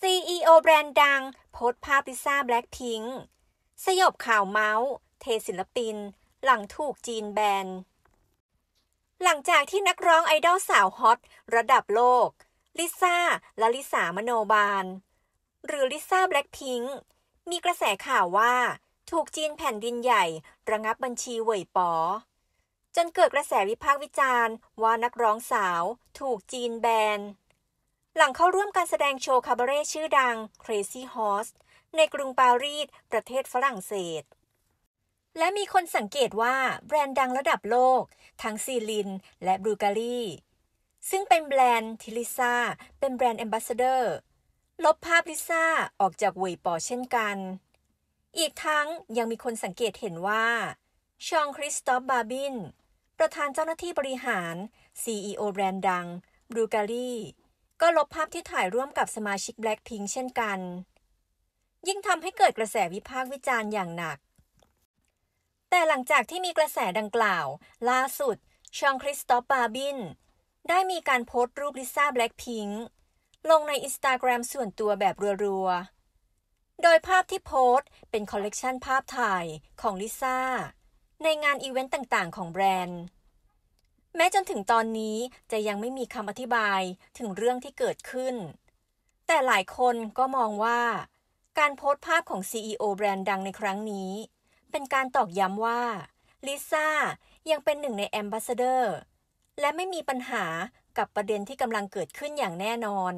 CEO แบรนด์ดัง โพสภาพลิซ่าแบล็กทิงสยบข่าวเมาส์เทศิลปิน หลังถูกจีนแบน หลังจากที่นักร้องไอดอลสาวฮอตระดับโลกลิซ่าและลิสามโนบาล หรือลิซ่าแบล็กพิงมีกระแสข่าวว่า ถูกจีนแผ่นดินใหญ่ ระงับบัญชีเว่ยป๋อ จนเกิดกระแสวิพากษ์วิจารณ์ว่านักร้องสาวถูกจีนแบนหลังเข้าร่วมการแสดงโชว์คาบาเร่ชื่อดัง Crazy Horse ในกรุงปารีสประเทศฝรั่งเศส และมีคนสังเกตว่าแบรนด์ดังระดับโลกทั้งซีลินและบรูการีซึ่งเป็นแบรนด์ทิลิซาเป็นแบรนด์แอมบาสเดอร์ ลบภาพลิซาออกจากเวยปอเช่นกัน อีกทั้งยังมีคนสังเกตเห็นว่าชองคริสตอฟบาบินประธานเจ้าหน้าที่บริหาร CEO แบรนด์ดังบรูการีก็ลบภาพที่ถ่ายร่วมกับสมาชิก Blackpink เช่นกัน ยิ่งทำให้เกิดกระแสวิพากษ์วิจารณ์อย่างหนัก แต่หลังจากที่มีกระแสดังกล่าวล่าสุดชองคริสตอปปาบิน ได้มีการโพสต์รูปลิซ่าแบล็กพิงลงในอินสตาแกรมส่วนตัวแบบรัวๆโดยภาพที่โพสต์เป็นคอลเลกชันภาพถ่ายของลิซ่า ในงานอีเวนต์ต่าง ๆ ของแบรนด์แม้จนถึงตอนนี้จะยังไม่มีคำอธิบายถึงเรื่องที่เกิดขึ้น แต่หลายคนก็มองว่า การโพสต์ภาพของ CEO แบรนด์ดังในครั้งนี้ เป็นการตอกย้ำว่าลิซ่ายังเป็นหนึ่งในแอมบาสเดอร์และไม่มีปัญหากับประเด็นที่กำลังเกิดขึ้นอย่างแน่นอน